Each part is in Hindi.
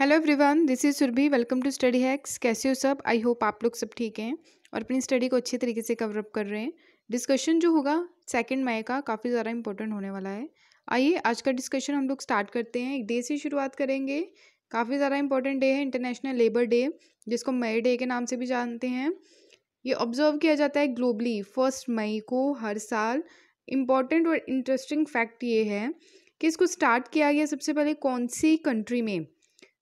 Hello everyone this is Surabhi welcome to study hacks कैसे हो सब आई होप आप लोग सब ठीक हैं और अपनी स्टडी को अच्छे तरीके से कवरअप कर रहे हैं डिस्कशन जो होगा सेकेंड मई का काफ़ी ज़्यादा इंपॉर्टेंट होने वाला है आइए आज का डिस्कशन हम लोग स्टार्ट करते हैं एक डे से शुरुआत करेंगे काफ़ी ज़्यादा इंपॉर्टेंट डे है इंटरनेशनल लेबर डे जिसको मई डे के नाम से भी जानते हैं ये ऑब्जर्व किया जाता है ग्लोबली फर्स्ट मई को हर साल इम्पॉर्टेंट और इंटरेस्टिंग फैक्ट ये है कि इसको स्टार्ट किया गया सबसे पहले कौन सी कंट्री में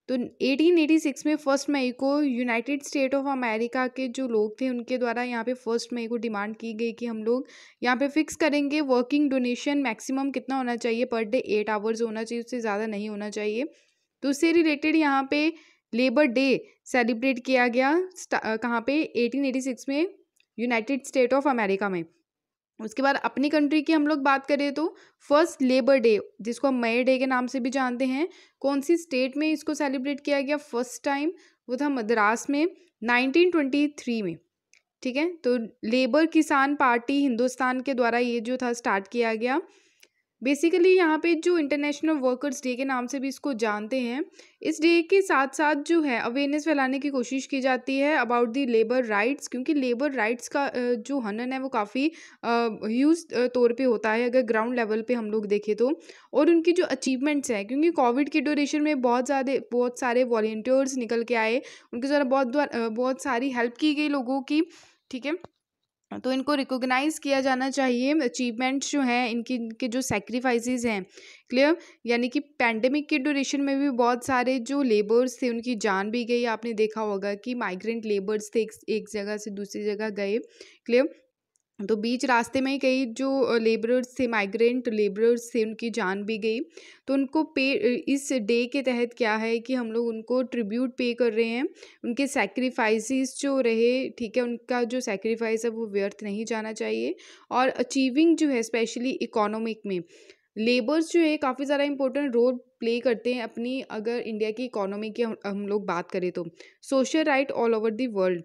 तो 1886 में फर्स्ट मई को यूनाइटेड स्टेट ऑफ अमेरिका के जो लोग थे उनके द्वारा यहाँ पे फर्स्ट मई को डिमांड की गई कि हम लोग यहाँ पे फिक्स करेंगे वर्किंग डोनेशन मैक्सिमम कितना होना चाहिए पर डे एट आवर्स होना चाहिए उससे ज़्यादा नहीं होना चाहिए तो उससे रिलेटेड यहाँ पे लेबर डे सेलिब्रेट किया गया कहाँ पर एटीन में यूनाइटेड स्टेट ऑफ अमेरिका में उसके बाद अपनी कंट्री की हम लोग बात करें तो फर्स्ट लेबर डे जिसको हम मई डे के नाम से भी जानते हैं कौन सी स्टेट में इसको सेलिब्रेट किया गया फर्स्ट टाइम वो था मद्रास में 1923 में ठीक है तो लेबर किसान पार्टी हिंदुस्तान के द्वारा ये जो था स्टार्ट किया गया बेसिकली यहाँ पे जो इंटरनेशनल वर्कर्स डे के नाम से भी इसको जानते हैं इस डे के साथ साथ जो है अवेयरनेस फैलाने की कोशिश की जाती है अबाउट दी लेबर राइट्स क्योंकि लेबर राइट्स का जो हनन है वो काफ़ी ह्यूज तौर पे होता है अगर ग्राउंड लेवल पे हम लोग देखें तो और उनकी जो अचीवमेंट्स हैं क्योंकि कोविड के ड्यूरेशन में बहुत ज़्यादा बहुत सारे वॉल्टियर्स निकल के आए उनके द्वारा बहुत बहुत सारी हेल्प की गई लोगों की ठीक है तो इनको रिकोगनाइज़ किया जाना चाहिए अचीवमेंट्स जो हैं इनकी इनके जो सेक्रीफाइसेस हैं क्लियर यानी कि पैंडमिक के ड्यूरेशन में भी बहुत सारे जो लेबर्स थे उनकी जान भी गई आपने देखा होगा कि माइग्रेंट लेबर्स थे एक, एक जगह से दूसरी जगह गए क्लियर तो बीच रास्ते में ही कई जो लेबरर्स थे माइग्रेंट लेबरर्स थे उनकी जान भी गई तो उनको पे इस डे के तहत क्या है कि हम लोग उनको ट्रिब्यूट पे कर रहे हैं उनके सेक्रीफाइसिस जो रहे ठीक है उनका जो सेक्रीफाइस है वो व्यर्थ नहीं जाना चाहिए और अचीविंग जो है स्पेशली इकोनॉमिक में लेबर्स जो है काफ़ी ज़्यादा इंपॉर्टेंट रोल प्ले करते हैं अपनी अगर इंडिया की इकोनॉमी की हम, हम लोग बात करें तो social right all over the world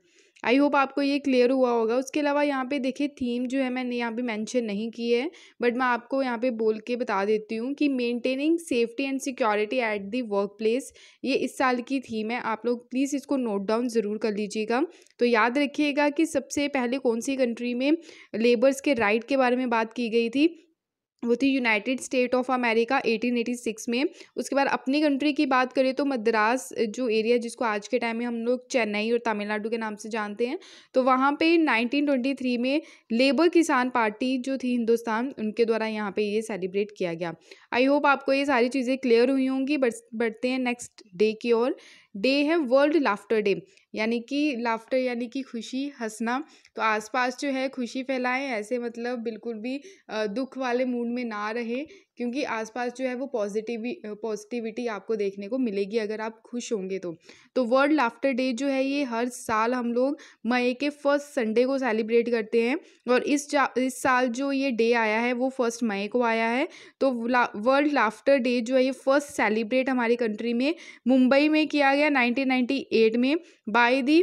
I hope आपको ये क्लियर हुआ होगा उसके अलावा यहाँ पे देखिए थीम जो है मैंने यहाँ पे मेंशन नहीं की है बट मैं आपको यहाँ पे बोल के बता देती हूँ कि maintaining safety and security at the work place ये इस साल की थीम है आप लोग प्लीज़ इसको नोट डाउन ज़रूर कर लीजिएगा तो याद रखिएगा कि सबसे पहले कौन सी कंट्री में लेबर्स के राइट के बारे में बात की गई थी वो थी यूनाइटेड स्टेट ऑफ अमेरिका 1886 में उसके बाद अपनी कंट्री की बात करें तो मद्रास जो एरिया जिसको आज के टाइम में हम लोग चेन्नई और तमिलनाडु के नाम से जानते हैं तो वहाँ पे 1923 में लेबर किसान पार्टी जो थी हिंदुस्तान उनके द्वारा यहाँ पे ये सेलिब्रेट किया गया आई होप आपको ये सारी चीज़ें क्लियर हुई होंगी बढ़ते हैं नेक्स्ट डे की ओर डे है वर्ल्ड लाफ्टर डे यानी कि लाफ्टर यानी कि खुशी हंसना तो आसपास जो है खुशी फैलाएं ऐसे मतलब बिल्कुल भी दुख वाले मूड में ना रहे क्योंकि आसपास जो है वो पॉजिटिवी पॉजिटिविटी आपको देखने को मिलेगी अगर आप खुश होंगे तो तो वर्ल्ड लाफ्टर डे जो है ये हर साल हम लोग मई के फर्स्ट संडे को सेलिब्रेट करते हैं और इस इस साल जो ये डे आया है वो फर्स्ट मई को आया है तो ला, वर्ल्ड लाफ्टर डे जो है ये फर्स्ट सेलिब्रेट हमारी कंट्री में मुंबई में किया गया नाइनटीन में by the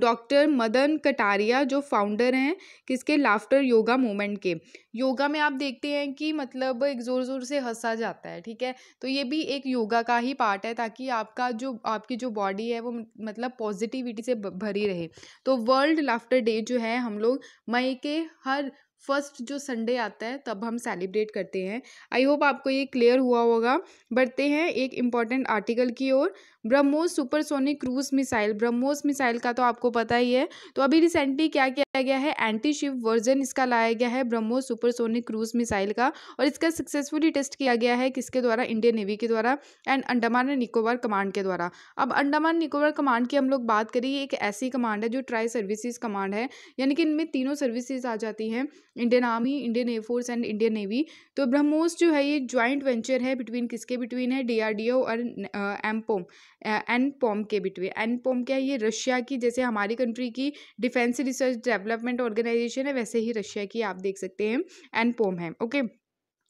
doctor Madan Kataria जो फाउंडर हैं किसके लाफ्टर योगा मूवमेंट के योगा में आप देखते हैं कि मतलब एक ज़ोर ज़ोर से हंसा जाता है ठीक है तो ये भी एक योगा का ही पार्ट है ताकि आपका जो आपकी जो बॉडी है वो मतलब पॉजिटिविटी से भरी रहे तो वर्ल्ड लाफ्टर डे जो है हम लोग मई के हर फर्स्ट जो संडे आता है तब हम सेलिब्रेट करते हैं आई होप आपको ये क्लियर हुआ होगा बढ़ते हैं एक इम्पॉर्टेंट आर्टिकल की ओर BrahMos supersonic cruise missile BrahMos missile का तो आपको पता ही है तो अभी रिसेंटली क्या किया गया है एंटी शिप वर्जन इसका लाया गया है ब्रह्मोस सुपरसोनिक क्रूज मिसाइल का और इसका सक्सेसफुली टेस्ट किया गया है किसके द्वारा इंडियन नेवी के द्वारा and Andaman and Nicobar command के द्वारा अब अंडमान निकोबार कमांड की हम लोग बात करें एक ऐसी कमांड है जो ट्राई सर्विसेज कमांड है यानी कि इनमें तीनों सर्विसेज आ जाती हैं Indian army Indian air force and Indian navy तो ब्रह्मोस जो है ये ज्वाइंट वेंचर है बिटवीन किसके बिटवीन है डी और एमपोम एन पोम के बिटवीन एन पोम क्या है ये रशिया की जैसे हमारी कंट्री की डिफेंस रिसर्च डेवलपमेंट ऑर्गेनाइजेशन है वैसे ही रशिया की आप देख सकते हैं एन है ओके okay?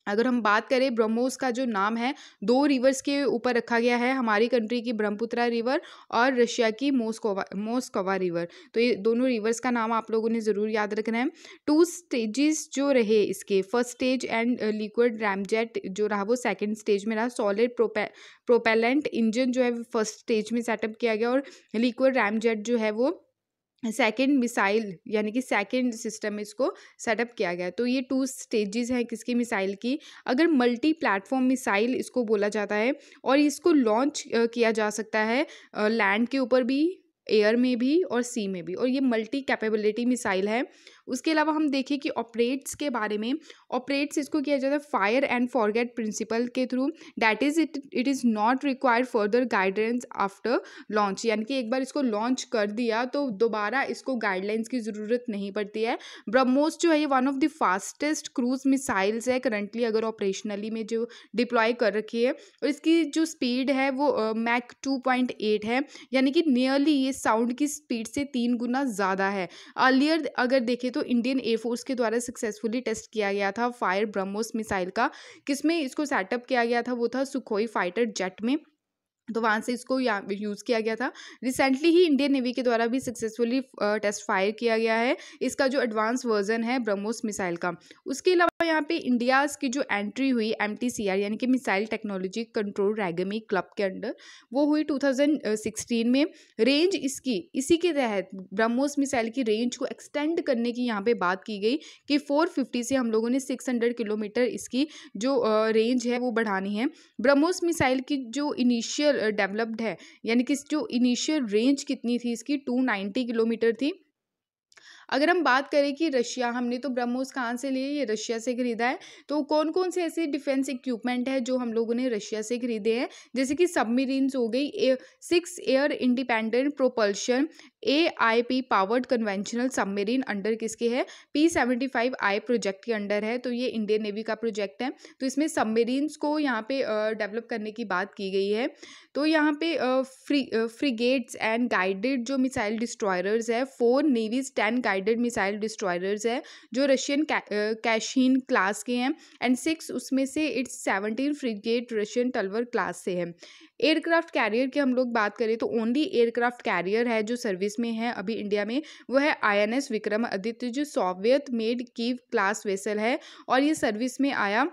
अगर हम बात करें ब्रह्मोस का जो नाम है दो रिवर्स के ऊपर रखा गया है हमारी कंट्री की ब्रह्मपुत्रा रिवर और रशिया की मोस्कोवा मोस्कोवा रिवर तो ये दोनों रिवर्स का नाम आप लोगों ने ज़रूर याद रखना है टू स्टेजेस जो रहे इसके first stage and liquid ramjet जो रहा वो सेकेंड स्टेज में रहा सॉलिड प्रोपे प्रोपेलेंट इंजन जो है फर्स्ट स्टेज में सेटअप किया गया और लिक्विड रैमजेट जो है वो सेकेंड मिसाइल यानी कि सेकेंड सिस्टम इसको सेटअप किया गया तो ये टू स्टेजेस हैं किसकी मिसाइल की अगर मल्टी प्लेटफॉर्म मिसाइल इसको बोला जाता है और इसको लॉन्च किया जा सकता है लैंड के ऊपर भी एयर में भी और सी में भी और ये मल्टी कैपेबिलिटी मिसाइल है उसके अलावा हम देखें कि ऑपरेट्स के बारे में ऑपरेट्स इसको किया जाता है फायर एंड फॉरगेट प्रिंसिपल के through that is it it is not required further guidance after launch यानी कि एक बार इसको लॉन्च कर दिया तो दोबारा इसको गाइडलाइंस की ज़रूरत नहीं पड़ती है ब्रह्मोस जो है ये one of the fastest cruise missiles है करंटली अगर ऑपरेशनली में जो डिप्लॉय कर रखी है और इसकी जो स्पीड है वो मैक टू पॉइंट एट है यानी कि नियरली ये साउंड की स्पीड से तीन गुना ज़्यादा है अर्लियर अगर देखें तो इंडियन एयरफोर्स के द्वारा सक्सेसफुली टेस्ट किया गया था फायर ब्रह्मोस मिसाइल का किसमें इसको सेटअप किया गया था वो था सुखोई फाइटर जेट में तो वहाँ से इसको यूज़ किया गया था रिसेंटली ही इंडियन नेवी के द्वारा भी सक्सेसफुली टेस्ट फायर किया गया है इसका जो एडवांस वर्जन है ब्रह्मोस मिसाइल का उसके अलावा अलावा यहाँ पे इंडियाज़ की जो एंट्री हुई एम यानी कि missile technology control regime club के अंडर वो हुई 2016 में रेंज इसकी इसी के तहत ब्रह्मोस मिसाइल की रेंज को एक्सटेंड करने की यहाँ पे बात की गई कि 450 से हम लोगों ने 600 किलोमीटर इसकी जो रेंज है वो बढ़ानी है ब्रह्मोस मिसाइल की जो इनिशियल डेवलप्ड है यानी कि जो इनिशियल रेंज कितनी थी इसकी 290 किलोमीटर थी अगर हम बात करें कि रशिया हमने तो ब्रह्मोस कहाँ से लिए ये रशिया से खरीदा है तो कौन कौन से ऐसे डिफेंस इक्विपमेंट है जो हम लोगों ने रशिया से खरीदे हैं जैसे कि सबमरीन्स हो गई six air independent propulsion A I P powered conventional submarine under किसके है P seventy five I project के अंडर है तो ये इंडियन नेवी का प्रोजेक्ट है तो इसमें सबमेरीन्स को यहाँ पे डेवलप करने की बात की गई है तो यहाँ पे फ्री फ्रिगेट्स एंड गाइडेड जो मिसाइल डिस्ट्रॉयर्स है four navies ten guided missile destroyers है जो रशियन कैशिन क्लास के हैं एंड सिक्स उसमें से it's seventeen frigate Russian Talwar class से है एयरक्राफ्ट कैरियर की हम लोग बात करें तो ओनली एयरक्राफ्ट कैरियर है जो सर्विस में है अभी इंडिया में वो है आई विक्रम आदित्य जो Soviet made Kiev class vessel है और ये सर्विस में आया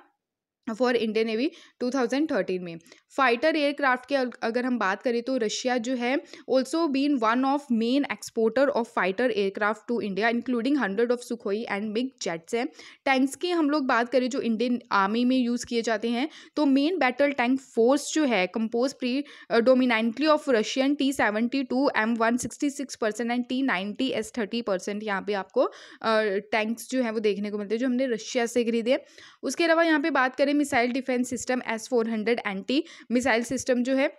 फॉर इंडियन नेवी 2013 में फाइटर एयरक्राफ्ट की अगर हम बात करें तो रशिया जो है also been one of main exporter of fighter aircraft to India including hundred of Sukhoi and MiG jets हैं टैंक्स की हम लोग बात करें जो इंडियन आर्मी में यूज़ किए जाते हैं तो मेन बैटल टैंक फोर्स जो है compose predominantly of Russian T seventy two M one sixty six percent and T ninety S thirty percent यहाँ पर आपको टैंक्स uh, जो है वो देखने को मिलते हैं जो हमने रशिया से खरीदे उसके अलावा यहाँ पर बात करें missile defence system S four hundred anti missile system जो है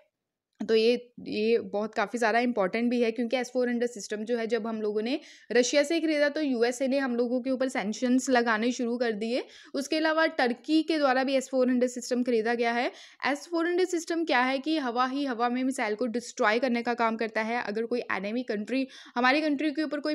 तो ये ये बहुत काफ़ी ज़्यादा इंपॉर्टेंट भी है क्योंकि एस फोर हंड्रेड सिस्टम जो है जब हम लोगों ने रशिया से खरीदा तो यूएसए ने हम लोगों के ऊपर सेंशंस लगाने शुरू कर दिए उसके अलावा टर्की के द्वारा भी एस फोर हंड्रेड सिस्टम खरीदा गया है एस फोर हंड्रेड सिस्टम क्या है कि हवा ही हवा में मिसाइल को डिस्ट्रॉय करने का काम करता है अगर कोई एनेमी कंट्री हमारी कंट्री के ऊपर कोई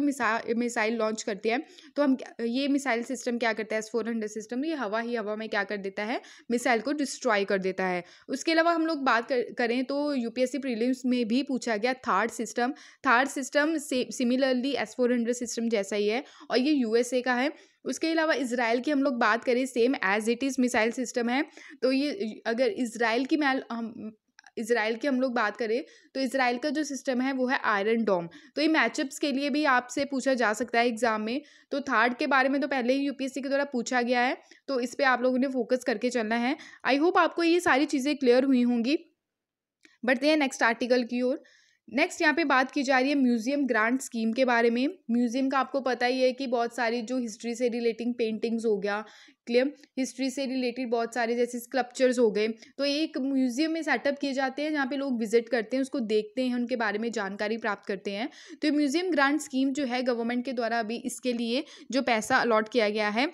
मिसाइल लॉन्च करती है तो हम ये मिसाइल सिस्टम क्या करता है एस फोर हंड्रेड सिस्टम ये हवा ही हवा में क्या कर देता है मिसाइल को डिस्ट्रॉय कर देता है उसके अलावा हम लोग बात करें तो यू यूपीएससी प्रीलिम्स में भी पूछा गया third system third system similarly S four hundred system जैसा ही है और ये यूएसए का है उसके अलावा इसराइल की हम लोग बात करें same as it is missile system है तो ये अगर इसराइल की मैल हम इसराइल की हम लोग बात करें तो इसराइल का जो सिस्टम है वो है आयरन डोम तो ये मैचअप्स के लिए भी आपसे पूछा जा सकता है एग्जाम में तो थर्ड के बारे में तो पहले ही यूपीएससी के द्वारा पूछा गया है तो इस पर आप लोगों ने फोकस करके चलना है आई होप आपको ये सारी चीज़ें क्लियर हुई होंगी बढ़ते हैं नेक्स्ट आर्टिकल की ओर नेक्स्ट यहाँ पे बात की जा रही है म्यूजियम ग्रांट स्कीम के बारे में म्यूजियम का आपको पता ही है कि बहुत सारी जो हिस्ट्री से रिलेटिंग पेंटिंग्स हो गया क्लियर हिस्ट्री से रिलेटेड बहुत सारे जैसे स्कल्पचर्स हो गए तो एक म्यूजियम में सेटअप किए जाते हैं जहाँ पे लोग विजिट करते हैं उसको देखते हैं उनके बारे में जानकारी प्राप्त करते हैं तो म्यूजियम ग्रांट स्कीम जो है गवर्नमेंट के द्वारा अभी इसके लिए जो पैसा अलॉट किया गया है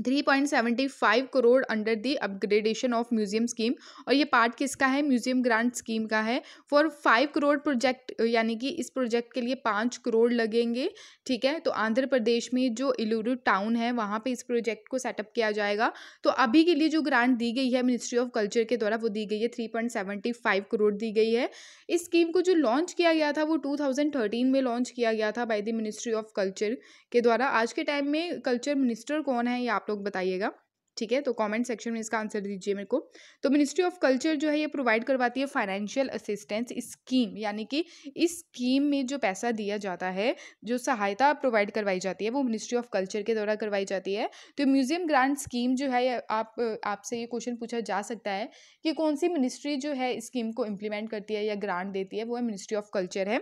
three point seventy five crore under the upgradation of museum scheme और ये पार्ट किसका है म्यूजियम ग्रांट स्कीम का है फॉर फाइव करोड़ प्रोजेक्ट यानी कि इस प्रोजेक्ट के लिए पाँच करोड़ लगेंगे ठीक है तो आंध्र प्रदेश में जो इलूरू टाउन है वहाँ पे इस प्रोजेक्ट को सेटअप किया जाएगा तो अभी के लिए जो ग्रांट दी गई है मिनिस्ट्री ऑफ कल्चर के द्वारा वो दी गई है three point seventy five crore दी गई है इस स्कीम को जो लॉन्च किया गया था वो टू थाउजेंड थर्टीन में लॉन्च किया गया था by the ministry of culture के द्वारा आज के टाइम में कल्चर मिनिस्टर कौन है या आप लोग बताइएगा ठीक है तो कमेंट सेक्शन में इसका आंसर दीजिए मेरे को तो मिनिस्ट्री ऑफ कल्चर जो है ये प्रोवाइड करवाती है फाइनेंशियल असिस्टेंस स्कीम यानी कि इस स्कीम में जो पैसा दिया जाता है जो सहायता प्रोवाइड करवाई जाती है वो मिनिस्ट्री ऑफ कल्चर के द्वारा करवाई जाती है तो म्यूजियम ग्रांट स्कीम जो है आप आपसे ये क्वेश्चन पूछा जा सकता है कि कौन सी मिनिस्ट्री जो है स्कीम को इम्प्लीमेंट करती है या ग्रांट देती है वो है मिनिस्ट्री ऑफ कल्चर है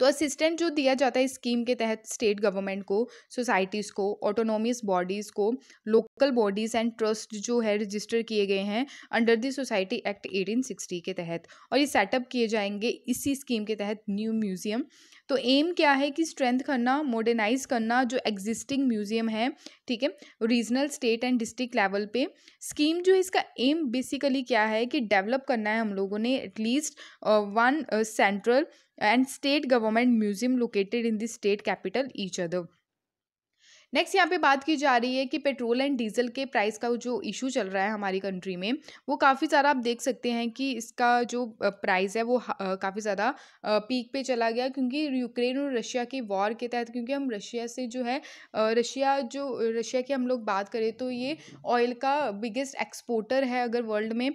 तो असिस्टेंट जो दिया जाता है स्कीम के तहत स्टेट गवर्नमेंट को सोसाइटीज़ को ऑटोनोमियस बॉडीज़ को लोकल बॉडीज़ एंड ट्रस्ट जो है रजिस्टर किए गए हैं under the society act eighteen के तहत और ये सेटअप किए जाएंगे इसी स्कीम के तहत न्यू म्यूज़ियम तो एम क्या है कि स्ट्रेंथ करना मॉडर्नाइज करना जो एग्जिस्टिंग म्यूजियम है ठीक है regional state and district level पे स्कीम जो है इसका एम बेसिकली क्या है कि डेवलप करना है हम लोगों ने at least one central and state government museum located in the state capital each other next यहाँ पे बात की जा रही है कि पेट्रोल एंड डीजल के प्राइस का जो इशू चल रहा है हमारी कंट्री में वो काफ़ी सारा आप देख सकते हैं कि इसका जो प्राइस है वो काफ़ी ज़्यादा पीक पे चला गया क्योंकि यूक्रेन और रशिया की वॉर के तहत क्योंकि हम रशिया से जो है रशिया जो रशिया की हम लोग बात करें तो ये ऑयल का बिगेस्ट एक्सपोर्टर है अगर वर्ल्ड में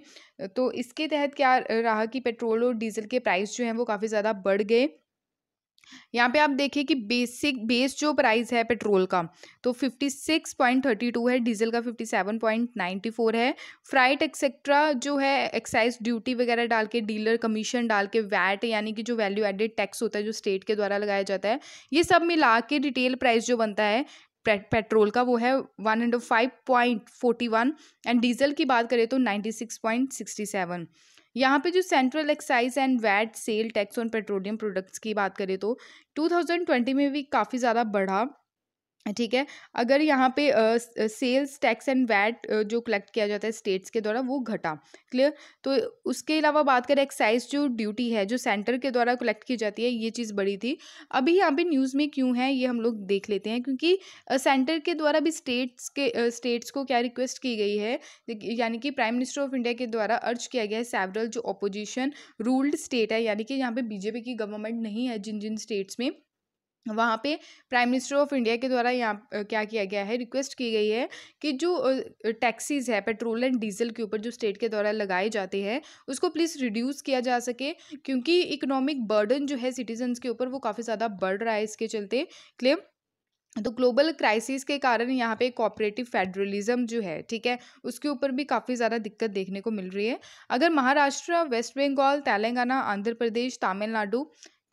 तो इसके तहत क्या रहा कि पेट्रोल और डीजल के प्राइस जो हैं वो काफ़ी ज़्यादा बढ़ गए यहाँ पे आप देखिए कि बेसिक बेस जो प्राइस है पेट्रोल का तो fifty six point thirty two है डीजल का fifty seven point ninety four है फ्राइट एक्सेट्रा जो है एक्साइज ड्यूटी वगैरह डाल के डीलर कमीशन डाल के वैट यानी कि जो वैल्यू एडेड टैक्स होता है जो स्टेट के द्वारा लगाया जाता है ये सब मिला के रिटेल प्राइस जो बनता है पेट्रोल का वो है one hundred five point forty one and diesel की बात करें तो ninety six point sixty seven यहाँ पे जो central excise and VAT sale tax on petroleum products की बात करें तो 2020 में भी काफ़ी ज़्यादा बढ़ा ठीक है अगर यहाँ पे सेल्स टैक्स एंड वैट जो कलेक्ट किया जाता है स्टेट्स के द्वारा वो घटा क्लियर तो उसके अलावा बात करें एक्साइज जो ड्यूटी है जो सेंटर के द्वारा कलेक्ट की जाती है ये चीज़ बड़ी थी अभी यहाँ पे न्यूज़ में क्यों है ये हम लोग देख लेते हैं क्योंकि सेंटर के द्वारा भी स्टेट्स के स्टेट्स को क्या रिक्वेस्ट की गई है यानी कि प्राइम मिनिस्टर ऑफ इंडिया के द्वारा अर्ज किया गया है सैवरल जो अपोजिशन रूल्ड स्टेट है यानी कि यहाँ पर बीजेपी की गवर्नमेंट नहीं है जिन जिन स्टेट्स में वहाँ पे प्राइम मिनिस्टर ऑफ इंडिया के द्वारा यहाँ क्या किया गया है रिक्वेस्ट की गई है कि जो टैक्सीज है पेट्रोल एंड डीजल के ऊपर जो स्टेट के द्वारा लगाए जाते हैं उसको प्लीज़ रिड्यूस किया जा सके क्योंकि इकोनॉमिक बर्डन जो है सिटीजन्स के ऊपर वो काफ़ी ज़्यादा बढ़ रहा है इसके चलते क्लियर तो ग्लोबल क्राइसिस के कारण यहाँ पे कॉपरेटिव फेडरलिज्म जो है ठीक है उसके ऊपर भी काफ़ी ज़्यादा दिक्कत देखने को मिल रही है अगर महाराष्ट्र वेस्ट बंगाल तेलंगाना आंध्र प्रदेश तमिलनाडु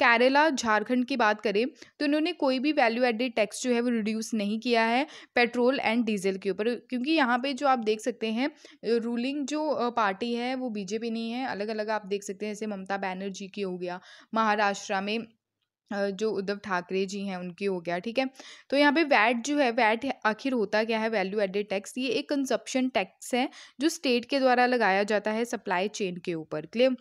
केरला झारखंड की बात करें तो इन्होंने कोई भी वैल्यू एडेड टैक्स जो है वो रिड्यूस नहीं किया है पेट्रोल एंड डीजल के ऊपर क्योंकि यहाँ पे जो आप देख सकते हैं रूलिंग जो पार्टी है वो बीजेपी नहीं है अलग अलग आप देख सकते हैं जैसे ममता बैनर्जी की हो गया महाराष्ट्र में जो उद्धव ठाकरे जी हैं उनकी हो गया ठीक है तो यहाँ पे वैट जो है वैट आखिर होता क्या है वैल्यू एडेड टैक्स ये एक कंजप्शन टैक्स है जो स्टेट के द्वारा लगाया जाता है सप्लाई चेन के ऊपर क्लियर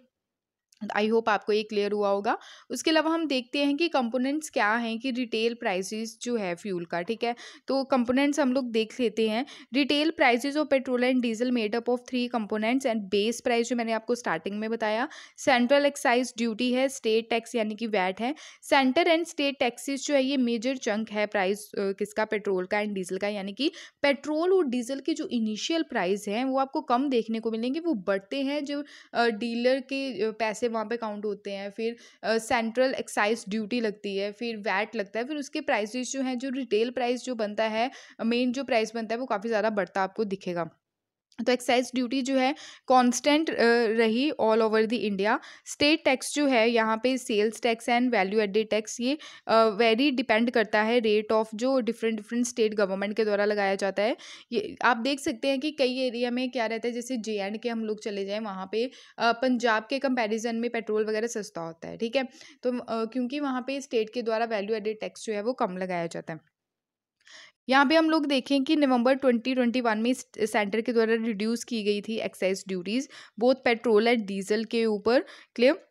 आई होप आपको ये क्लियर हुआ होगा उसके अलावा हम देखते हैं कि कंपोनेंट्स क्या हैं कि रिटेल प्राइसेस जो है फ्यूल का ठीक है तो कंपोनेंट्स हम लोग देख लेते हैं retail prices of petrol and diesel made up of three components and base price जो मैंने आपको स्टार्टिंग में बताया सेंट्रल एक्साइज ड्यूटी है स्टेट टैक्स यानी कि वैट है सेंटर एंड स्टेट टैक्सीज जो है ये मेजर चंक है प्राइस किसका पेट्रोल का एंड डीजल का यानी कि पेट्रोल और डीजल के जो इनिशियल प्राइस हैं वो आपको कम देखने को मिलेंगे वो बढ़ते हैं जो डीलर के पैसे पैसे वहाँ पे काउंट होते हैं फिर सेंट्रल एक्साइज ड्यूटी लगती है फिर वैट लगता है फिर उसके प्राइसेस जो हैं जो रिटेल प्राइस जो बनता है मेन जो प्राइस बनता है वो काफ़ी ज़्यादा बढ़ता आपको दिखेगा तो एक्साइज ड्यूटी जो है कांस्टेंट रही all over the India state tax जो है यहाँ पे sales tax and value added tax ये वेरी डिपेंड करता है रेट ऑफ जो डिफरेंट डिफरेंट स्टेट गवर्नमेंट के द्वारा लगाया जाता है ये आप देख सकते हैं कि कई एरिया में क्या रहता है जैसे जे एंड के हम लोग चले जाएँ वहाँ पर पंजाब के कंपेरिजन में पेट्रोल वगैरह सस्ता होता है ठीक है तो क्योंकि वहाँ पर स्टेट के द्वारा वैल्यू एडेड टैक्स जो है वो कम लगाया जाता है यहाँ पे हम लोग देखें कि नवंबर 2021 में सेंटर के द्वारा रिड्यूस की गई थी excise duties both petrol and diesel के ऊपर क्लियर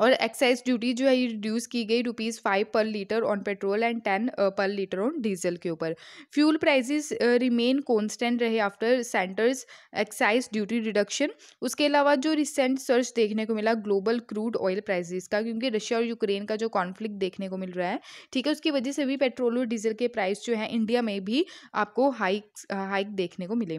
और एक्साइज ड्यूटी जो है ये रिड्यूस की गई rupees five per litre on petrol and ten per litre on diesel के ऊपर फ्यूल प्राइसेस रिमेन कॉन्स्टेंट रहे after centre's excise duty reduction उसके अलावा जो रिसेंट सर्च देखने को मिला ग्लोबल क्रूड ऑयल प्राइजेस का क्योंकि रशिया और यूक्रेन का जो कॉन्फ्लिक्ट देखने को मिल रहा है ठीक है उसकी वजह से भी पेट्रोल और डीजल के प्राइस जो है इंडिया में भी आपको हाइक हाइक uh, देखने को मिले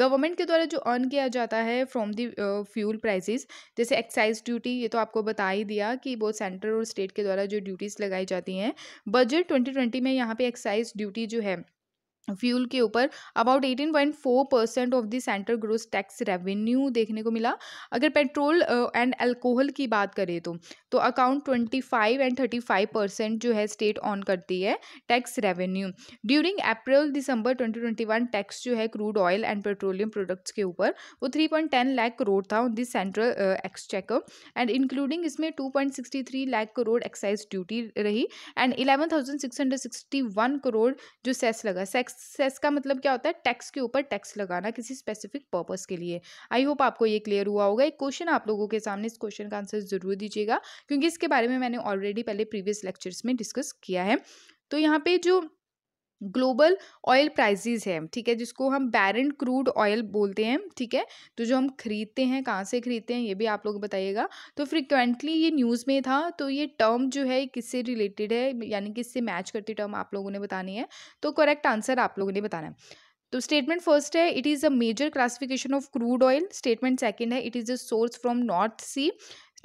गवर्नमेंट के द्वारा जो अर्न किया जाता है फ्रॉम दी फ्यूल प्राइजेस जैसे एक्साइज ड्यूटी ये तो आपको बता ही दिया कि वो सेंटर और स्टेट के द्वारा जो ड्यूटीज़ लगाई जाती हैं बजट ट्वेंटी ट्वेंटी में यहाँ पे एक्साइज ड्यूटी जो है फ्यूल के ऊपर about 18.4 percent of the central gross tax revenue देखने को मिला अगर पेट्रोल एंड अल्कोहल की बात करें तो तो अकाउंट 25 एंड 35 परसेंट जो है स्टेट ऑन करती है tax revenue during April December 2021 tax जो है crude oil and petroleum products के ऊपर वो टेन लाख करोड़ था on this central checkup and including इसमें three lakh crore excise duty रही एंड वन करोड़ जो सेस लगा सेक्स सेस का मतलब क्या होता है टैक्स के ऊपर टैक्स लगाना किसी स्पेसिफिक पर्पज़ के लिए आई होप आपको ये क्लियर हुआ होगा एक क्वेश्चन आप लोगों के सामने इस क्वेश्चन का आंसर ज़रूर दीजिएगा क्योंकि इसके बारे में मैंने ऑलरेडी पहले प्रीवियस लेक्चर्स में डिस्कस किया है तो यहाँ पे जो ग्लोबल ऑयल प्राइजेज है ठीक है जिसको हम बैरन क्रूड ऑयल बोलते हैं ठीक है तो जो हम खरीदते हैं कहाँ से खरीदते हैं ये भी आप लोग बताइएगा तो फ्रिक्वेंटली ये न्यूज़ में था तो ये टर्म जो है किससे रिलेटेड है यानी कि इससे मैच करती टर्म आप लोगों ने बतानी है तो करेक्ट आंसर आप लोगों ने बताना है तो स्टेटमेंट फर्स्ट है it is a major classification of crude oil statement second है it is a source from North Sea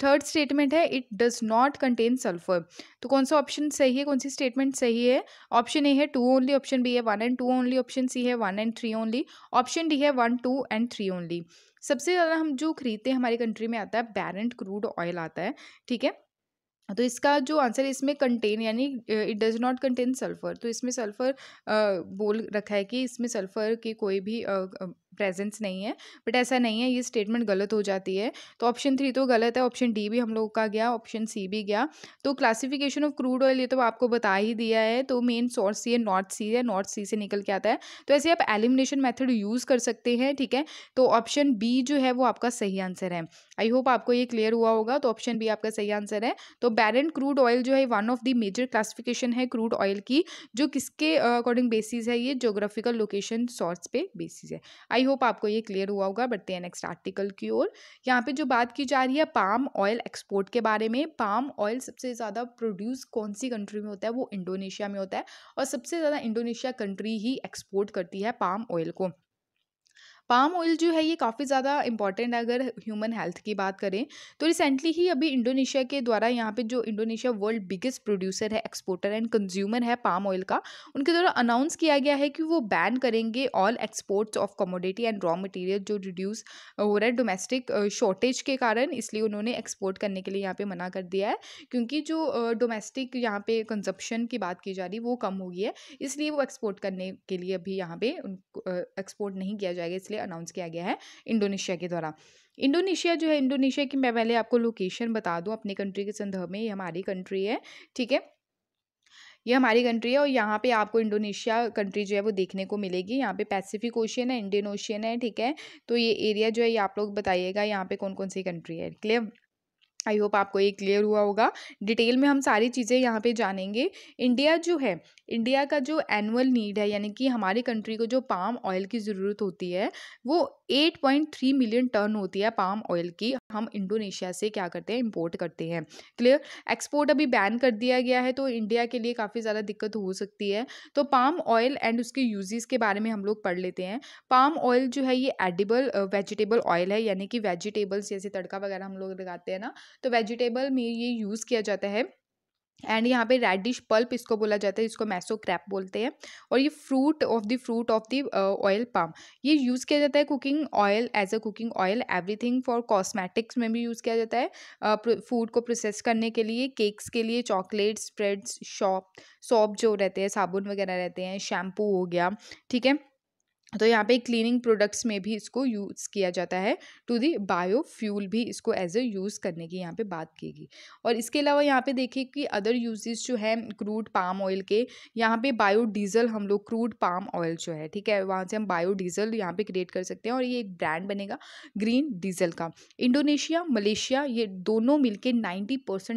third statement है it does not contain sulphur तो कौन सा ऑप्शन सही है कौन सी स्टेटमेंट सही है ऑप्शन ए है टू ओनली ऑप्शन बी है one and two only option C है one and three only option D है one two and three only सबसे ज़्यादा हम जो खरीदते हैं हमारी कंट्री में आता है बैरेंट क्रूड ऑयल आता है ठीक है तो इसका जो आंसर है इसमें कंटेन यानी it does not contain sulphur तो इसमें सल्फर बोल रखा है कि इसमें सल्फर की कोई भी प्रेजेंस नहीं है बट ऐसा नहीं है ये स्टेटमेंट गलत हो जाती है तो ऑप्शन थ्री तो गलत है ऑप्शन डी भी हम लोग का गया ऑप्शन सी भी गया तो क्लासिफिकेशन ऑफ क्रूड ऑयल ये तो आपको बता ही दिया है तो मेन सोर्स ये नॉर्थ सी है नॉर्थ सी से निकल के आता है तो ऐसे आप एलिमिनेशन मेथड यूज़ कर सकते हैं ठीक है तो ऑप्शन बी जो है वो आपका सही आंसर है आई होप आपको ये क्लियर हुआ होगा तो ऑप्शन बी आपका सही आंसर है तो बैरन क्रूड ऑयल जो है one of the major classification है क्रूड ऑयल की जो किसके अकॉर्डिंग बेसिस है ये जोग्राफिकल लोकेशन सोर्स पे बेसिस है आई होप आपको ये क्लियर हुआ होगा बढ़ते हैं नेक्स्ट आर्टिकल की ओर यहाँ पे जो बात की जा रही है पाम ऑयल एक्सपोर्ट के बारे में पाम ऑयल सबसे ज़्यादा प्रोड्यूस कौन सी कंट्री में होता है वो इंडोनेशिया में होता है और सबसे ज़्यादा इंडोनेशिया कंट्री ही एक्सपोर्ट करती है पाम ऑयल को पाम ऑयल जो है ये काफ़ी ज़्यादा इंपॉर्टेंट है अगर ह्यूमन हेल्थ की बात करें तो रिसेंटली ही अभी इंडोनेशिया के द्वारा यहाँ पे जो इंडोनेशिया वर्ल्ड बिगेस्ट प्रोड्यूसर है एक्सपोर्टर एंड कंज्यूमर है पाम ऑयल का उनके द्वारा अनाउंस किया गया है कि वो बैन करेंगे all exports of commodity and raw material जो रिड्यूस हो रहा है डोमेस्टिक शॉर्टेज के कारण इसलिए उन्होंने एक्सपोर्ट करने के लिए यहाँ पर मना कर दिया है क्योंकि जो डोमेस्टिक यहाँ पर कंजप्शन की बात की जा रही वो कम हो गई है इसलिए वो एक्सपोर्ट करने के लिए अभी यहाँ पर उनको एक्सपोर्ट नहीं किया जाएगा इसलिए लिए अनाउंस किया गया है इंडोनेशिया के द्वारा इंडोनेशिया जो है इंडोनेशिया की मैं पहले आपको लोकेशन बता दूँ अपने कंट्री के संदर्भ में ये हमारी कंट्री है ठीक है ये हमारी कंट्री है और यहाँ पे आपको इंडोनेशिया कंट्री जो है वो देखने को मिलेगी यहाँ पे पैसिफिक ओशियन है इंडियन ओशियन है ठीक है तो ये एरिया जो है ये आप लोग बताइएगा यहाँ पे कौन कौन सी कंट्री है क्लियर आई होप आपको ये क्लियर हुआ होगा डिटेल में हम सारी चीज़ें यहाँ पे जानेंगे इंडिया जो है इंडिया का जो एनुअल नीड है यानी कि हमारी कंट्री को जो पाम ऑयल की ज़रूरत होती है वो 8.3 मिलियन टन होती है पाम ऑयल की हम इंडोनेशिया से क्या करते हैं इंपोर्ट करते हैं क्लियर एक्सपोर्ट अभी बैन कर दिया गया है तो इंडिया के लिए काफ़ी ज़्यादा दिक्कत हो सकती है तो पाम ऑयल एंड उसके यूजेस के बारे में हम लोग पढ़ लेते हैं पाम ऑयल जो है ये एडिबल वेजिटेबल ऑयल है यानी कि वेजिटेबल्स जैसे तड़का वगैरह हम लोग लगाते हैं ना तो वेजिटेबल में ये यूज़ किया जाता है एंड यहाँ पे रेडिश पल्प इसको बोला जाता है इसको मैसो क्रैप बोलते हैं और ये fruit of the fruit of the oil palm ये यूज़ किया जाता है cooking oil as a cooking oil everything for cosmetics में भी यूज़ किया जाता है फूड uh, को प्रोसेस करने के लिए केक्स के लिए चॉकलेट स्प्रेड्स शॉप सॉप जो रहते हैं साबुन वगैरह रहते हैं शैम्पू हो गया ठीक है तो यहाँ पे क्लीनिंग प्रोडक्ट्स में भी इसको यूज़ किया जाता है टू दी बायोफ्यूल भी इसको एज ए यूज़ करने की यहाँ पे बात की गई और इसके अलावा यहाँ पे देखिए कि अदर यूजेस जो है क्रूड पाम ऑयल के यहाँ पे बायो डीज़ल हम लोग क्रूड पाम ऑयल जो है ठीक है वहाँ से हम बायो डीज़ल यहाँ पे क्रिएट कर सकते हैं और ये एक ब्रांड बनेगा ग्रीन डीज़ल का इंडोनेशिया मलेशिया ये दोनों मिल के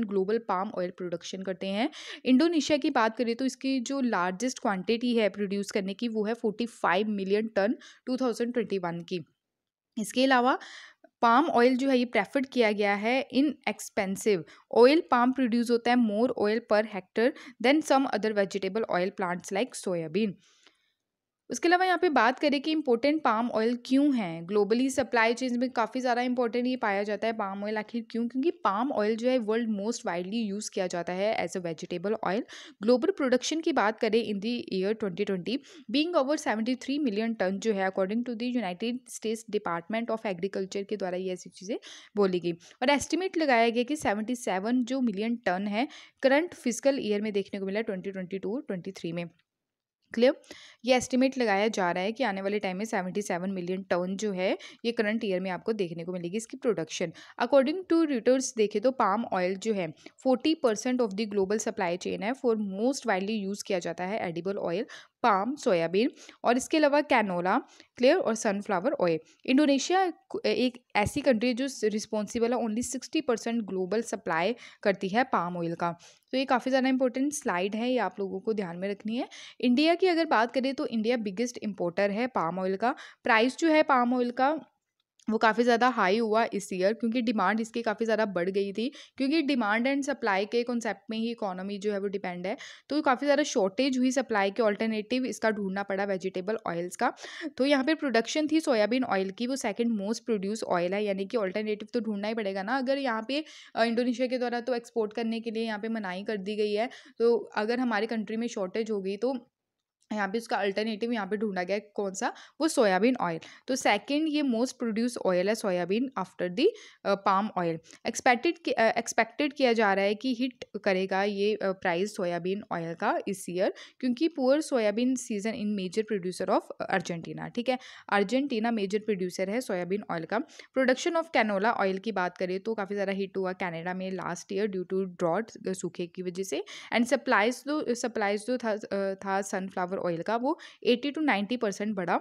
ग्लोबल पाम ऑयल प्रोडक्शन करते हैं इंडोनेशिया की बात करें तो इसकी जो लार्जेस्ट क्वान्टिटी है प्रोड्यूस करने की वो है फोर्टी मिलियन मिलियन टन 2021 की इसके अलावा पाम ऑयल जो है ये प्रेफर्ड किया गया है inexpensive oil palm produce होता है more oil per hectare than some other vegetable oil plants like soybean उसके अलावा यहाँ पे बात करें कि इम्पोर्टेंट पाम ऑयल क्यों है ग्लोबली सप्लाई चेन में काफ़ी ज़्यादा इंपॉर्टेंट ये पाया जाता है पाम ऑयल आखिर क्यों क्योंकि पाम ऑयल जो है वर्ल्ड मोस्ट वाइडली यूज़ किया जाता है as a vegetable oil global production की बात करें in the year twenty twenty being over seventy three million ton जो है according to the United States Department of Agriculture के द्वारा ये ऐसी चीज़ें बोली गई और एस्टिमेट लगाया गया कि सेवेंटी सेवन जो मिलियन टन है करंट फिजिकल ईयर में देखने को मिला twenty twenty two twenty three में क्लियर ये एस्टिमेट लगाया जा रहा है कि आने वाले टाइम में सेवेंटी सेवन मिलियन टन जो है ये करंट ईयर में आपको देखने को मिलेगी इसकी प्रोडक्शन अकॉर्डिंग टू रिटर्स देखें तो पाम ऑयल जो है forty percent of the global supply chain है फॉर मोस्ट वाइडली यूज़ किया जाता है एडिबल ऑयल पाम सोयाबीन और इसके अलावा कैनोला क्लियर और सनफ्लावर ऑयल इंडोनेशिया एक ऐसी कंट्री है जो रिस्पॉन्सिबल है only sixty percent global supply करती है पाम ऑयल का तो ये काफ़ी ज़्यादा इंपॉर्टेंट स्लाइड है ये आप लोगों को ध्यान में रखनी है इंडिया की अगर बात करें तो इंडिया बिगेस्ट इम्पोर्टर है पाम ऑयल का प्राइस जो है पाम ऑयल का वो काफ़ी ज़्यादा हाई हुआ इस ईयर क्योंकि डिमांड इसकी काफ़ी ज़्यादा बढ़ गई थी क्योंकि डिमांड एंड सप्लाई के कॉन्सेप्ट में ही इकोनॉमी जो है वो डिपेंड है तो काफ़ी ज़्यादा शॉर्टेज हुई सप्लाई के ऑल्टरनेटिव इसका ढूंढना पड़ा वेजिटेबल ऑयल्स का तो यहाँ पर प्रोडक्शन थी सोयाबीन ऑयल की वो सेकेंड मोस्ट प्रोड्यूस ऑयल है यानी कि ऑल्टरनेटिव तो ढूंढना ही पड़ेगा ना अगर यहाँ पे इंडोनेशिया के द्वारा तो एक्सपोर्ट करने के लिए यहाँ पर मनाही कर दी गई है तो अगर हमारे कंट्री में शॉर्टेज हो गई तो यहाँ पे उसका अल्टरनेटिव यहाँ पे ढूंढा गया है कौन सा वो सोयाबीन ऑयल तो सेकंड ये मोस्ट प्रोड्यूस ऑयल है soybean after the palm oil expected expected किया जा रहा है कि हिट करेगा ये प्राइस सोयाबीन ऑयल का इस ईयर क्योंकि poor soybean season in major producer of Argentina ठीक है अर्जेंटीना मेजर प्रोड्यूसर है सोयाबीन ऑयल का प्रोडक्शन ऑफ कैनोला ऑयल की बात करें तो काफ़ी ज़्यादा हिट हुआ कैनेडा में last year due to drought सूखे की वजह से एंड सप्लाइज जो सप्लाइज जो था सनफ्लावर uh, ऑयल का वो 80 टू 90 परसेंट बढ़ा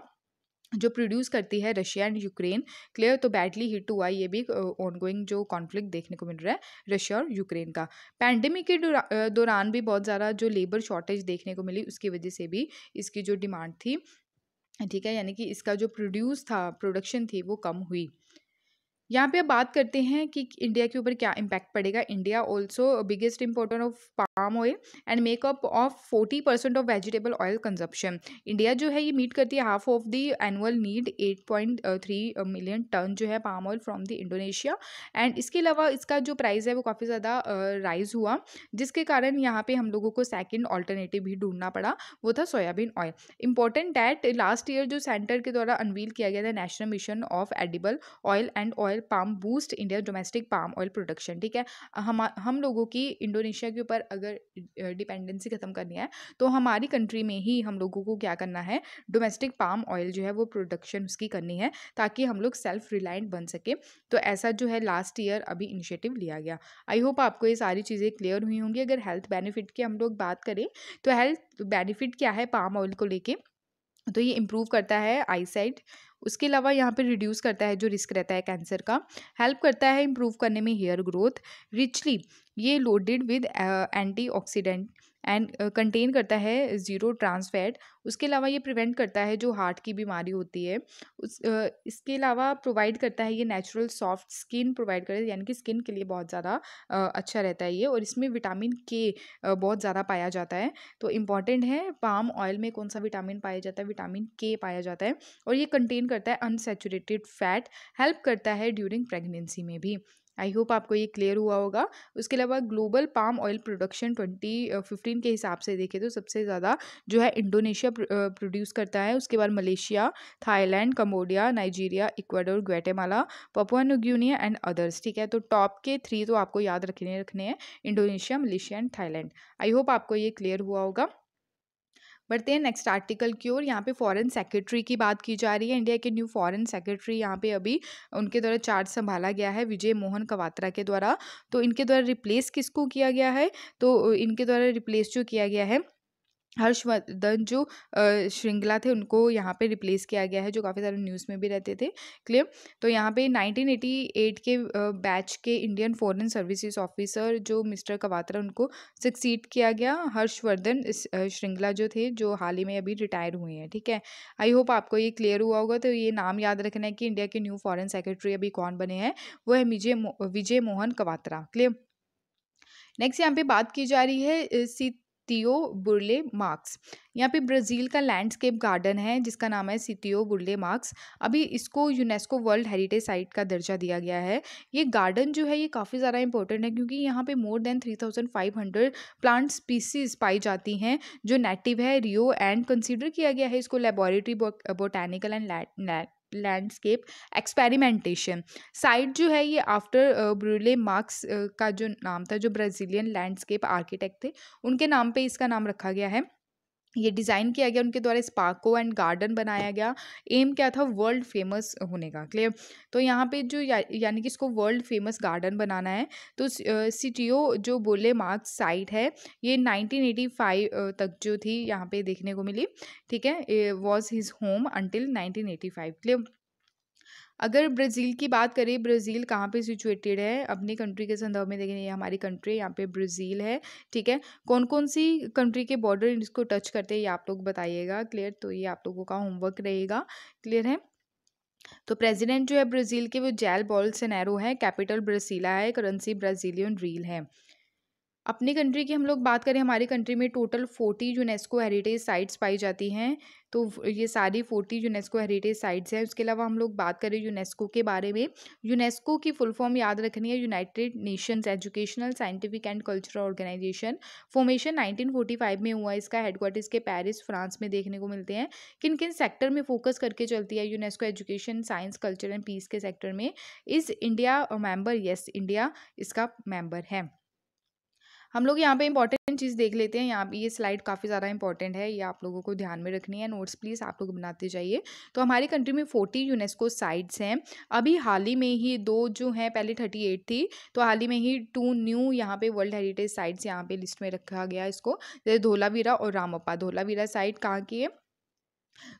जो प्रोड्यूस करती है रशिया एंड यूक्रेन क्लियर तो बैडली हिट हुआ ये भी ऑनगोइंग जो कॉन्फ्लिक्ट देखने को मिल रहा है रशिया और यूक्रेन का पैंडेमिक के दौरान भी बहुत ज़्यादा जो लेबर शॉर्टेज देखने को मिली उसकी वजह से भी इसकी जो डिमांड थी ठीक है यानी कि इसका जो प्रोड्यूस था प्रोडक्शन थी वो कम हुई यहाँ पे बात करते हैं कि इंडिया के ऊपर क्या इम्पैक्ट पड़ेगा India also biggest importer of palm oil and makeup of forty percent of vegetable oil consumption India जो है ये मीट करती है half of the annual need eight point three million ton जो है palm oil from the Indonesia and इसके अलावा इसका जो प्राइस है वो काफ़ी ज़्यादा राइज हुआ जिसके कारण यहाँ पर हम लोगों को सेकेंड ऑल्टरनेटिव भी ढूंढना पड़ा वो था soybean oil important that last year जो सेंटर के द्वारा अनवील किया गया था National Mission of edible oil and oil oil palm boost India domestic palm oil production ठीक है हम हम लोगों की इंडोनेशिया के ऊपर अगर डिपेंडेंसी ख़त्म करनी है तो हमारी कंट्री में ही हम लोगों को क्या करना है डोमेस्टिक पाम ऑयल जो है वो प्रोडक्शन उसकी करनी है ताकि हम लोग सेल्फ रिलायंट बन सके तो ऐसा जो है लास्ट ईयर अभी इनिशिएटिव लिया गया आई होप आपको ये सारी चीज़ें क्लियर हुई होंगी अगर हेल्थ बेनिफिट की हम लोग बात करें तो हेल्थ बेनिफिट क्या है पाम ऑयल को लेकर तो ये इम्प्रूव करता है आई साइट उसके अलावा यहाँ पे रिड्यूस करता है जो रिस्क रहता है कैंसर का हेल्प करता है इम्प्रूव करने में हेयर ग्रोथ रिचली ये loaded with antioxidant and contain करता है ज़ीरो ट्रांस फैट उसके अलावा ये प्रिवेंट करता है जो हार्ट की बीमारी होती है उस इसके अलावा प्रोवाइड करता है ये नेचुरल सॉफ्ट स्किन प्रोवाइड करता है यानी कि स्किन के लिए बहुत ज़्यादा अच्छा रहता है ये और इसमें विटामिन के बहुत ज़्यादा पाया जाता है तो इम्पॉर्टेंट है पाम ऑयल में कौन सा विटामिन पाया जाता है विटामिन के पाया जाता है और ये कंटेन करता है अनसेचुरेटेड फैट हेल्प करता है ड्यूरिंग प्रेगनेंसी में भी आई होप आपको ये क्लियर हुआ होगा उसके अलावा global palm oil production twenty fifteen के हिसाब से देखें तो सबसे ज़्यादा जो है इंडोनेशिया प्रोड्यूस करता है उसके बाद Malaysia Thailand Cambodia Nigeria Ecuador Guatemala Papua New Guinea and others ठीक है तो टॉप के थ्री तो आपको याद रखने रखने हैं Indonesia Malaysia and Thailand I hope आपको ये क्लियर हुआ होगा बढ़ते हैं नेक्स्ट आर्टिकल की ओर यहाँ पे फॉरेन सेक्रेटरी की बात की जा रही है इंडिया के न्यू फॉरेन सेक्रेटरी यहाँ पे अभी उनके द्वारा चार्ज संभाला गया है विजय मोहन कवात्रा के द्वारा तो इनके द्वारा रिप्लेस किसको किया गया है तो इनके द्वारा रिप्लेस जो किया गया है हर्षवर्धन जो श्रृंगला थे उनको यहाँ पे रिप्लेस किया गया है जो काफ़ी सारे न्यूज़ में भी रहते थे क्लियर तो यहाँ पे 1988 के बैच के इंडियन फॉरेन सर्विसेज ऑफिसर जो मिस्टर कवात्रा उनको सक्सीड किया गया हर्षवर्धन श्रृंगला जो थे जो हाल ही में अभी रिटायर हुए हैं ठीक है आई होप आपको ये क्लियर हुआ होगा तो ये नाम याद रखना है कि इंडिया के न्यू फॉरन सेक्रेटरी अभी कौन बने हैं वो है विजय विजय मोहन कवात्रा क्लियर नेक्स्ट यहाँ पे बात की जा रही है सी सीत सितियो बुरले मार्क्स यहाँ पे ब्राज़ील का लैंडस्केप गार्डन है जिसका नाम है सितियो बुरले मार्क्स अभी इसको यूनेस्को वर्ल्ड हेरिटेज साइट का दर्जा दिया गया है ये गार्डन जो है ये काफ़ी ज़्यादा इंपॉर्टेंट है क्योंकि यहाँ पे more than three thousand five hundred plant species पाई जाती हैं जो नेटिव है रियो एंड कंसिडर किया गया है इसको laboratory botanical and landscape experimentation site जो है ये आफ्टर ब्रूले मार्क्स का जो नाम था जो ब्राज़ीलियन लैंडस्केप आर्किटेक्ट थे उनके नाम पे इसका नाम रखा गया है ये डिज़ाइन किया गया उनके द्वारा स्पार्को एंड गार्डन बनाया गया एम क्या था वर्ल्ड फेमस होने का क्लियर तो यहाँ पे जो या, यानी कि इसको वर्ल्ड फेमस गार्डन बनाना है तो सिटीओ जो बोले मार्क साइट है ये 1985 तक जो थी यहाँ पे देखने को मिली ठीक है was his home until 1985 clear अगर ब्राज़ील की बात करें ब्राज़ील कहाँ पे सिचुएटेड है अपनी कंट्री के संदर्भ में देखें ये हमारी कंट्री है यहाँ पे ब्राज़ील है ठीक है कौन कौन सी कंट्री के बॉर्डर इसको टच करते हैं ये आप लोग बताइएगा क्लियर तो ये आप लोगों का होमवर्क रहेगा क्लियर है तो प्रेसिडेंट जो है ब्राज़ील के वो जैल बॉल सेनेरो है कैपिटल ब्रासीला है करेंसी ब्राज़ीलियन रील है अपने कंट्री की हम लोग बात करें हमारी कंट्री में total forty UNESCO heritage sites पाई जाती हैं तो ये सारी फोर्टी यूनेस्को हेरिटेज साइट्स हैं उसके अलावा हम लोग बात करें यूनेस्को के बारे में यूनेस्को की फुल फॉर्म याद रखनी है United Nations Educational Scientific and Cultural Organisation formation 1945 में हुआ इसका हेडक्वार्टर्स के पेरिस फ्रांस में देखने को मिलते हैं किन किन सेक्टर में फोकस करके चलती है UNESCO education science culture and peace के सेक्टर में is India member yes India इसका मेम्बर है हम लोग यहाँ पे इंपॉर्टेंट चीज़ देख लेते हैं यहाँ पे ये स्लाइड काफ़ी ज़्यादा इंपॉर्टेंट है ये आप लोगों को ध्यान में रखनी है नोट्स प्लीज़ आप लोग बनाते जाइए तो हमारी कंट्री में फोर्टी यूनेस्को साइट्स हैं अभी हाल ही में ही दो जो हैं पहले थर्टी एट थी तो हाल ही में ही टू न्यू यहाँ पे वर्ल्ड हेरिटेज साइट्स यहाँ पे लिस्ट में रखा गया इसको जैसे धोलावीरा और रामप्पा धोलावीरा साइट कहाँ की है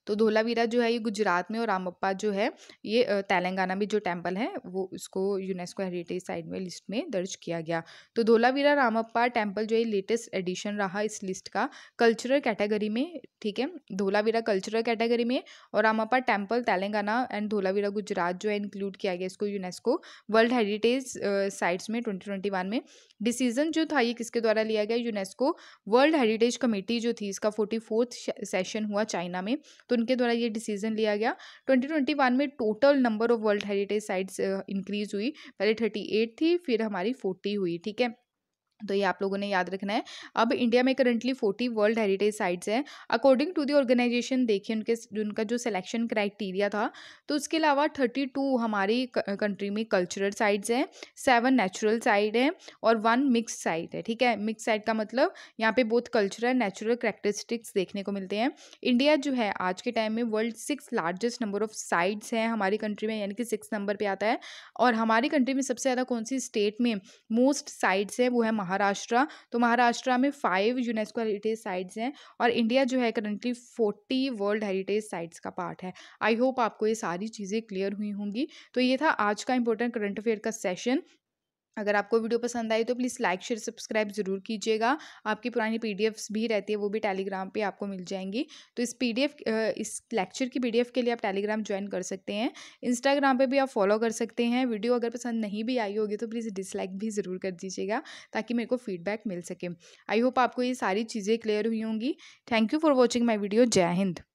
तो धोलावीरा जो है ये गुजरात में और रामप्पा जो है ये तेलंगाना में जो टेम्पल है वो उसको यूनेस्को हेरिटेज साइट में लिस्ट में दर्ज किया गया तो धोलावीरा रामप्पा टेम्पल जो है लेटेस्ट एडिशन रहा इस लिस्ट का कल्चरल कैटेगरी में ठीक है धोलावीरा कल्चरल कैटेगरी में और रामप्पा टेम्पल तेलंगाना एंड धोलावीरा गुजरात जो है इंक्लूड किया गया इसको यूनेस्को वर्ल्ड हेरिटेज साइट्स में ट्वेंटी ट्वेंटी वन में डिसीजन जो था ये किसके द्वारा लिया गया यूनेस्को वर्ल्ड हेरिटेज कमेटी जो थी इसका फोर्टी फोर्थ सेशन हुआ चाइना में तो उनके द्वारा ये डिसीजन लिया गया 2021 में total number of world heritage sites increase हुई पहले 38 थी फिर हमारी 40 हुई ठीक है तो ये आप लोगों ने याद रखना है अब इंडिया में currently forty world heritage sites हैं अकॉर्डिंग टू दी ऑर्गेनाइजेशन देखिए उनके उनका जो सिलेक्शन क्राइटेरिया था तो उसके अलावा थर्टी टू हमारी कंट्री में कल्चरल साइट्स हैं सेवन नेचुरल साइट हैं और वन मिक्स साइट है ठीक है मिक्स साइट का मतलब यहाँ पे बहुत कल्चरल नेचुरल करेक्टरिस्टिक्स देखने को मिलते हैं इंडिया जो है आज के टाइम में world six largest number of sites हैं हमारी कंट्री में यानी कि सिक्स नंबर पर आता है और हमारी कंट्री में सबसे ज़्यादा कौन सी स्टेट में मोस्ट साइट्स हैं वो है महाराष्ट्र तो महाराष्ट्र में फाइव यूनेस्को हेरिटेज साइट्स हैं और इंडिया जो है currently forty world heritage sites का पार्ट है आई होप आपको ये सारी चीज़ें क्लियर हुई होंगी तो ये था आज का इंपॉर्टेंट करंट अफेयर का सेशन अगर आपको वीडियो पसंद आई तो प्लीज़ लाइक शेयर सब्सक्राइब ज़रूर कीजिएगा आपकी पुरानी पीडीएफ्स भी रहती है वो भी टेलीग्राम पे आपको मिल जाएंगी तो इस पीडीएफ इस लेक्चर की पीडीएफ के लिए आप टेलीग्राम ज्वाइन कर सकते हैं इंस्टाग्राम पे भी आप फॉलो कर सकते हैं वीडियो अगर पसंद नहीं भी आई होगी तो प्लीज़ डिसलाइक भी ज़रूर कर दीजिएगा ताकि मेरे को फीडबैक मिल सके आई होप आपको ये सारी चीज़ें क्लियर हुई होंगी thank you for watching my video जय हिंद